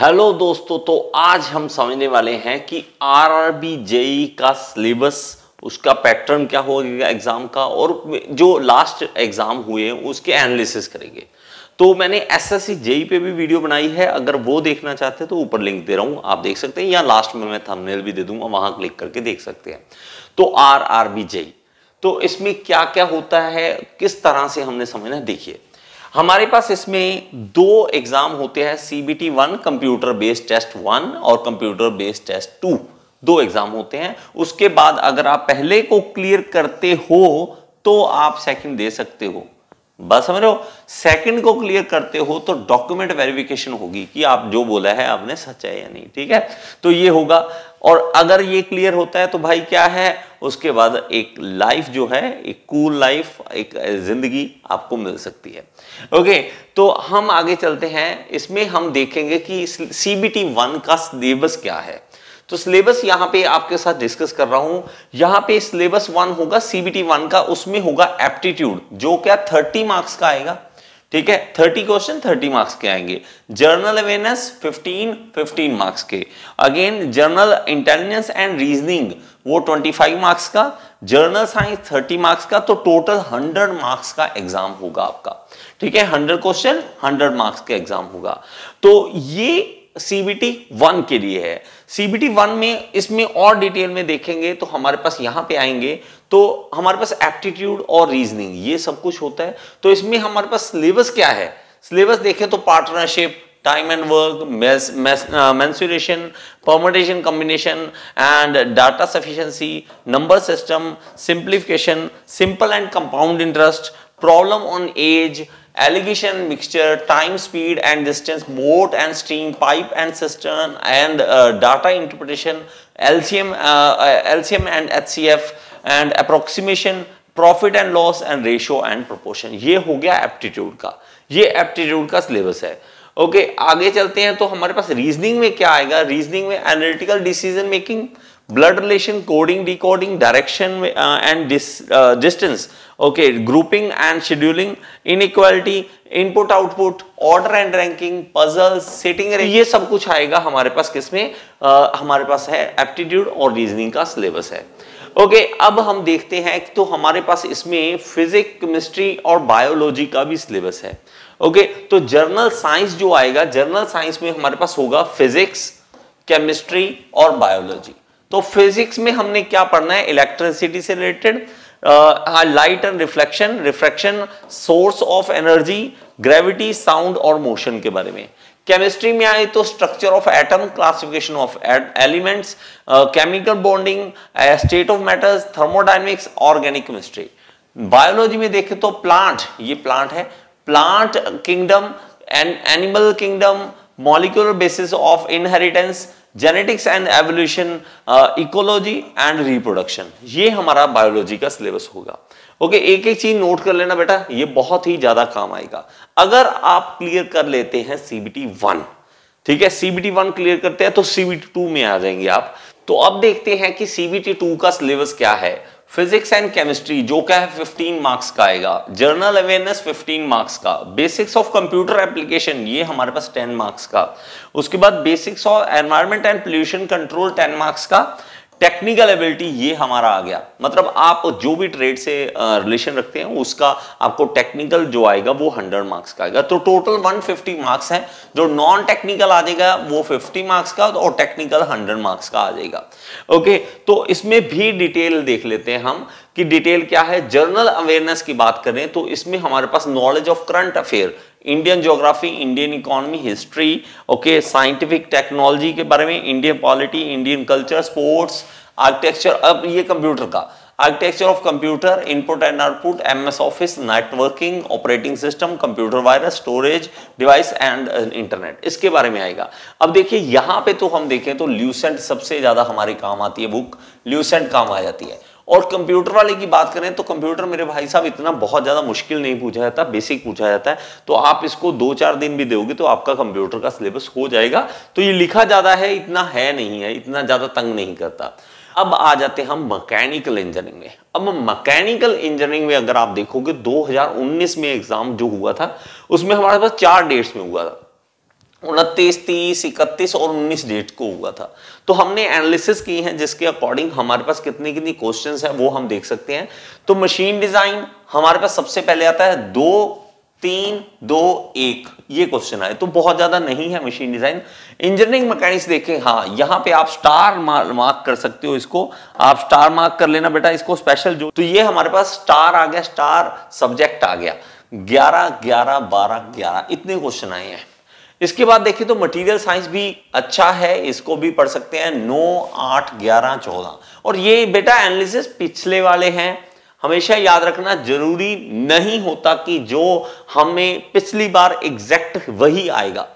hello दोस्तों तो आज हम समझने वाले हैं कि आर आर बी जेई का सिलेबस उसका पैटर्न क्या होगा एग्जाम का और जो लास्ट एग्जाम हुए उसके एनालिसिस करेंगे तो मैंने एस एस सी जेई पे भी वीडियो बनाई है अगर वो देखना चाहते हैं तो ऊपर लिंक दे रहा हूं आप देख सकते हैं या लास्ट में मैं थंबनेल भी दे दूंगा वहां क्लिक करके देख सकते हैं तो आर आर बी जेई तो इसमें क्या क्या होता है किस तरह से हमने समझना देखिए हमारे पास इसमें दो एग्जाम होते हैं CBT one computer based test one और कंप्यूटर बेस्ड टेस्ट टू दो एग्जाम होते हैं उसके बाद अगर आप पहले को क्लियर करते हो तो आप सेकंड दे सकते हो बस समझ रहे हो सेकंड को क्लियर करते हो तो डॉक्यूमेंट वेरिफिकेशन होगी कि आप जो बोला है आपने सच है या नहीं ठीक है तो ये होगा और अगर ये क्लियर होता है तो भाई क्या है उसके बाद एक लाइफ जो है एक कूल लाइफ एक जिंदगी आपको मिल सकती है ओके तो हम आगे चलते हैं इसमें हम देखेंगे कि सीबीटी वन का सिलेबस क्या है तो सिलेबस यहां पे आपके साथ डिस्कस कर रहा हूं यहां पे सिलेबस वन होगा सीबीटी वन का उसमें होगा एप्टीट्यूड जो क्या थर्टी मार्क्स का आएगा ठीक है थर्टी क्वेश्चन थर्टी मार्क्स के आएंगे general awareness fifteen fifteen marks के again general intelligence and reasoning वो ट्वेंटी फाइव मार्क्स का जर्नल साइंस थर्टी मार्क्स का तो टोटल हंड्रेड मार्क्स का एग्जाम होगा आपका ठीक है हंड्रेड क्वेश्चन हंड्रेड मार्क्स का एग्जाम होगा तो ये सीबीटी वन के लिए है सीबीटी वन में इसमें और डिटेल में देखेंगे तो हमारे पास यहां पे आएंगे तो हमारे पास एप्टीट्यूड और रीजनिंग ये सब कुछ होता है तो इसमें हमारे पास सिलेबस क्या है सिलेबस देखें तो पार्टनरशिप टाइम एंड वर्क मैं permutation combination and data sufficiency number system simplification simple and compound interest problem on age alligation mixture time speed and distance boat and stream pipe and cistern and data interpretation LCM LCM and HCF and approximation profit and loss and ratio and proportion ये हो गया aptitude का ये aptitude का syllabus है okay okay, आगे चलते हैं तो हमारे पास रीजनिंग में क्या आएगा रीजनिंग में analytical decision making blood relation coding decoding direction and dis, uh, distance, okay, grouping and scheduling, input output order and ranking puzzle setting ये सब कुछ आएगा हमारे पास किसमें uh, हमारे पास है एप्टीट्यूड और रीजनिंग का सिलेबस है ओके okay, अब हम देखते हैं तो हमारे पास इसमें फिजिक केमिस्ट्री और बायोलॉजी का भी सिलेबस है ओके okay, तो जर्नल साइंस जो आएगा जर्नल साइंस में हमारे पास होगा फिजिक्स केमिस्ट्री और बायोलॉजी तो फिजिक्स में हमने क्या पढ़ना है इलेक्ट्रिसिटी से related light and reflection reflection source of energy gravity sound और मोशन के बारे में केमिस्ट्री में आए तो structure of atom classification of elements chemical bonding state of matters thermodynamics organic chemistry biology में देखें तो प्लांट ये प्लांट है plant kingdom and animal kingdom molecular basis of inheritance genetics and evolution ecology and reproduction ये हमारा biology का syllabus होगा okay okay, एक एक चीज नोट कर लेना बेटा ये बहुत ही ज्यादा काम आएगा अगर आप क्लियर कर लेते हैं सीबीटी वन ठीक है सीबीटी वन क्लियर करते हैं तो सीबीटी टू में आ जाएंगे आप तो अब देखते हैं कि सीबीटी टू का सिलेबस क्या है फिजिक्स एंड केमिस्ट्री जो क्या है 15 मार्क्स का आएगा जर्नल अवेयरनेस 15 मार्क्स का बेसिक्स ऑफ कंप्यूटर एप्लीकेशन ये हमारे पास 10 मार्क्स का उसके बाद basics of environment and pollution control 10 marks का टेक्निकल एबिलिटी ये हमारा आ गया मतलब आप जो भी ट्रेड से रिलेशन रखते हैं उसका आपको टेक्निकल जो आएगा वो 100 मार्क्स का आएगा तो टोटल 150 मार्क्स है जो नॉन टेक्निकल आ जाएगा वो 50 मार्क्स का और टेक्निकल 100 मार्क्स का आ जाएगा ओके तो इसमें भी डिटेल देख लेते हैं हम कि डिटेल क्या है जर्नल अवेयरनेस की बात करें तो इसमें हमारे पास knowledge of current affair Indian geography Indian economy history okay scientific technology के बारे में Indian polity Indian culture sports architecture अब ये कंप्यूटर का architecture of computer input and output M S office networking operating system computer virus storage device and internet इसके बारे में आएगा अब देखिए यहां पे तो हम देखें तो ल्यूसेंट सबसे ज्यादा हमारे काम आती है बुक ल्यूसेंट काम आ जाती है और कंप्यूटर वाले की बात करें तो कंप्यूटर मेरे भाई साहब इतना बहुत ज़्यादा मुश्किल नहीं पूछा जाता बेसिक पूछा जाता है तो आप इसको दो चार दिन भी दोगे तो आपका कंप्यूटर का सिलेबस हो जाएगा तो ये लिखा ज़्यादा है इतना है नहीं है इतना ज़्यादा तंग नहीं करता अब आ जाते हैं हम मैकेनिकल इंजीनियरिंग में अब मैकेनिकल इंजीनियरिंग में अगर आप देखोगे 2019 में एग्जाम जो हुआ था उसमें हमारे पास चार डेट्स में हुआ था उनतीस तीस इकतीस और उन्नीस डेट को हुआ था तो हमने एनालिसिस की है जिसके अकॉर्डिंग हमारे पास कितनी कितनी क्वेश्चन है वो हम देख सकते हैं तो मशीन डिजाइन हमारे पास सबसे पहले आता है दो तीन दो एक ये क्वेश्चन आए तो बहुत ज्यादा नहीं है मशीन डिजाइन इंजीनियरिंग मैकेनिक्स देखें हाँ यहाँ पे आप स्टार मार्क कर सकते हो इसको आप स्टार मार्क कर लेना बेटा इसको स्पेशल जो तो ये हमारे पास स्टार आ गया स्टार सब्जेक्ट आ गया ग्यारह ग्यारह बारह ग्यारह इतने क्वेश्चन आए हैं इसके बाद देखिए तो मटेरियल साइंस भी अच्छा है इसको भी पढ़ सकते हैं नौ आठ ग्यारह चौदह और ये बेटा एनालिसिस पिछले वाले हैं हमेशा याद रखना जरूरी नहीं होता कि जो हमें पिछली बार एग्जैक्ट वही आएगा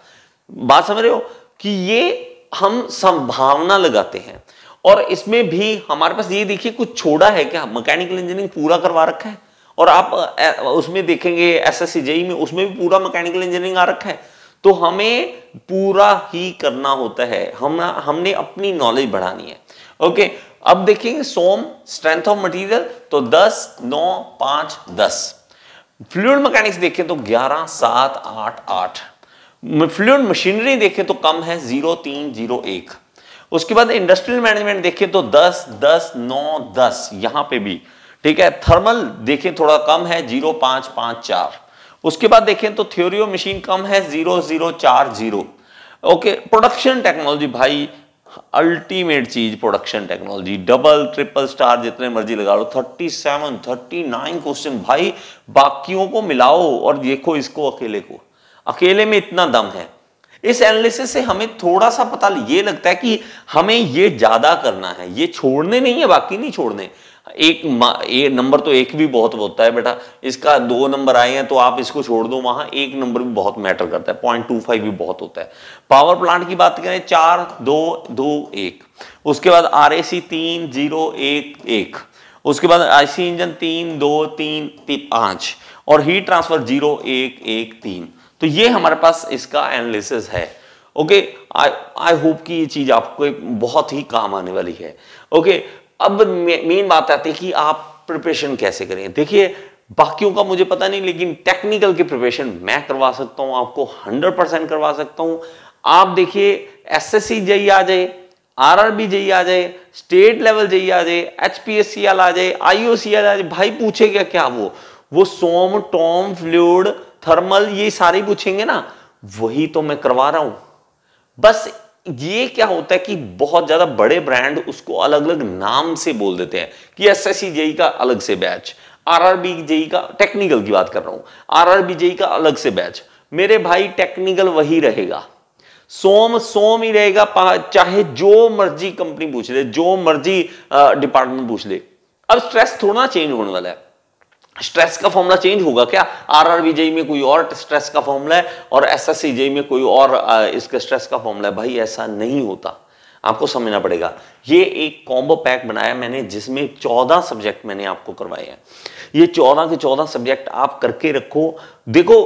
बात समझ रहे हो कि ये हम संभावना लगाते हैं और इसमें भी हमारे पास ये देखिए कुछ छोड़ा है क्या मैकेनिकल इंजीनियरिंग पूरा करवा रखा है और आप उसमें देखेंगे एस एस e में उसमें भी पूरा मैकेनिकल इंजीनियरिंग आ रखा है तो हमें पूरा ही करना होता है हम हमने अपनी नॉलेज बढ़ानी है ओके अब देखेंगे सोम स्ट्रेंथ ऑफ मटेरियल तो 10 9 5 10 फ्लूड मैकेनिक्स देखें तो 11 7 8 8 फ्लूड मशीनरी देखें तो कम है जीरो तीन जीरो एक उसके बाद इंडस्ट्रियल मैनेजमेंट देखें तो दस दस नौ दस यहां पे भी ठीक है थर्मल देखें थोड़ा कम है जीरो पांच पांच चार उसके बाद देखें तो थ्योरी ऑफ मशीन कम है जीरो जीरो चार जीरो ओके प्रोडक्शन टेक्नोलॉजी भाई अल्टीमेट चीज production technology double triple star जितने मर्जी लगा लो thirty seven thirty nine question भाई बाकियों को मिलाओ और देखो इसको अकेले को अकेले में इतना दम है इस एनालिसिस से हमें थोड़ा सा पता ये लगता है कि हमें ये ज्यादा करना है ये छोड़ने नहीं है बाकी नहीं छोड़ने एक ये नंबर तो एक भी बहुत होता है बेटा इसका दो नंबर आए हैं तो आप इसको छोड़ दो वहां एक नंबर भी बहुत मैटर करता है पॉइंट टू फाइव भी बहुत होता है पावर प्लांट की बात करें चार दो दो एक उसके बाद आर ए सी तीन जीरो एक एक उसके बाद आईसी इंजन तीन दो तीन पांच और हीट ट्रांसफर जीरो एक एक तीन तो ये हमारे पास इसका एनालिसिस है ओके आई होप कि ये चीज आपको बहुत ही काम आने वाली है ओके अब मेन बात आती है कि आप प्रिपरेशन कैसे करें देखिए बाकियों का मुझे पता नहीं लेकिन टेक्निकल की प्रिपरेशन मैं करवा सकता हूं आपको 100 परसेंट करवा सकता हूं आप देखिए एसएससी जई आ जाए आरआरबी जई आ जाए स्टेट लेवल जई आ जाए एचपीएससी आ जाए आईओसी आ जाए भाई पूछे क्या क्या वो वो सोम टॉम फ्लूड थर्मल ये सारी पूछेंगे ना वही तो मैं करवा रहा हूं बस ये क्या होता है कि बहुत ज्यादा बड़े ब्रांड उसको अलग अलग नाम से बोल देते हैं कि एस एस जेई का अलग से बैच आरआरबी जेई का टेक्निकल की बात कर रहा हूं आरआरबी जेई e का अलग से बैच मेरे भाई टेक्निकल वही रहेगा सोम सोम ही रहेगा चाहे जो मर्जी कंपनी पूछ ले जो मर्जी डिपार्टमेंट पूछ ले अब स्ट्रेस थोड़ा चेंज होने वाला है स्ट्रेस का फॉर्मूला चेंज होगा क्या आर आर जेई में कोई और स्ट्रेस का फॉर्मूला है और एस एस जेई में कोई और इसका स्ट्रेस का फॉर्मूला है भाई ऐसा नहीं होता आपको समझना पड़ेगा ये एक कॉम्बो पैक बनाया मैंने जिसमें चौदह सब्जेक्ट मैंने आपको करवाए हैं ये चौदह के चौदह सब्जेक्ट आप करके रखो देखो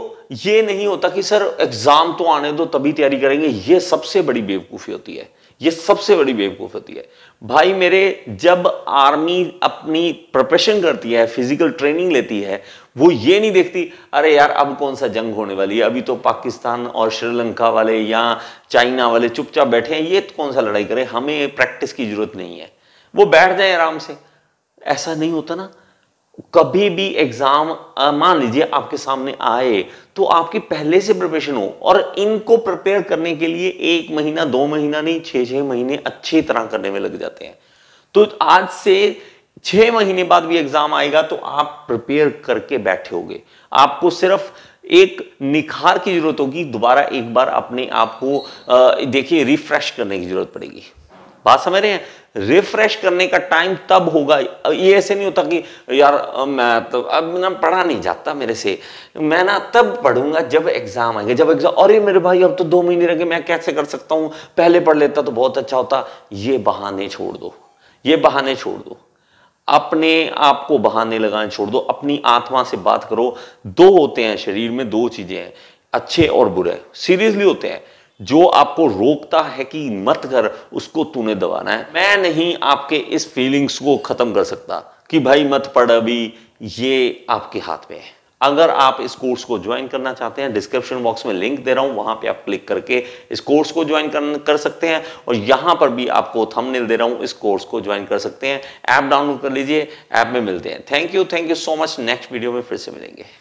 ये नहीं होता कि सर एग्जाम तो आने दो तभी तैयारी करेंगे ये सबसे बड़ी बेवकूफ़ी होती है ये सबसे बड़ी बेवकूफ होती है भाई मेरे जब आर्मी अपनी प्रिपरेशन करती है फिजिकल ट्रेनिंग लेती है वो ये नहीं देखती अरे यार अब कौन सा जंग होने वाली है अभी तो पाकिस्तान और श्रीलंका वाले या चाइना वाले चुपचाप बैठे हैं ये तो कौन सा लड़ाई करें हमें प्रैक्टिस की जरूरत नहीं है वो बैठ जाए आराम से ऐसा नहीं होता ना कभी भी एग्जाम मान लीजिए आपके सामने आए तो आपकी पहले से प्रिपरेशन हो और इनको प्रिपेयर करने के लिए एक महीना दो महीना नहीं छह छह महीने अच्छी तरह करने में लग जाते हैं तो आज से छह महीने बाद भी एग्जाम आएगा तो आप प्रिपेयर करके बैठे होगे आपको सिर्फ एक निखार की जरूरत होगी दोबारा एक बार अपने आप को देखिए रिफ्रेश करने की जरूरत पड़ेगी बात समझ रहे हैं रिफ्रेश करने का टाइम तब होगा ये ऐसे नहीं होता कि यार मैं तो अब ना पढ़ा नहीं जाता मेरे से मैं ना तब पढ़ूंगा जब एग्जाम आएंगे जब एग्जाम अरे मेरे भाई अब तो दो महीने रह गए मैं कैसे कर सकता हूँ पहले पढ़ लेता तो बहुत अच्छा होता ये बहाने छोड़ दो ये बहाने छोड़ दो अपने आप को बहाने लगाने छोड़ दो अपनी आत्मा से बात करो दो होते हैं शरीर में दो चीजें हैं अच्छे और बुरे सीरियसली होते हैं जो आपको रोकता है कि मत कर उसको तूने दबाना है मैं नहीं आपके इस फीलिंग्स को ख़त्म कर सकता कि भाई मत पढ़ अभी ये आपके हाथ में है अगर आप इस कोर्स को ज्वाइन करना चाहते हैं डिस्क्रिप्शन बॉक्स में लिंक दे रहा हूं वहां पे आप क्लिक करके इस कोर्स को ज्वाइन कर, कर सकते हैं और यहां पर भी आपको थंबनेल दे रहा हूं इस कोर्स को ज्वाइन कर सकते हैं ऐप डाउनलोड कर लीजिए ऐप में मिलते हैं thank you thank you so much next video में फिर से मिलेंगे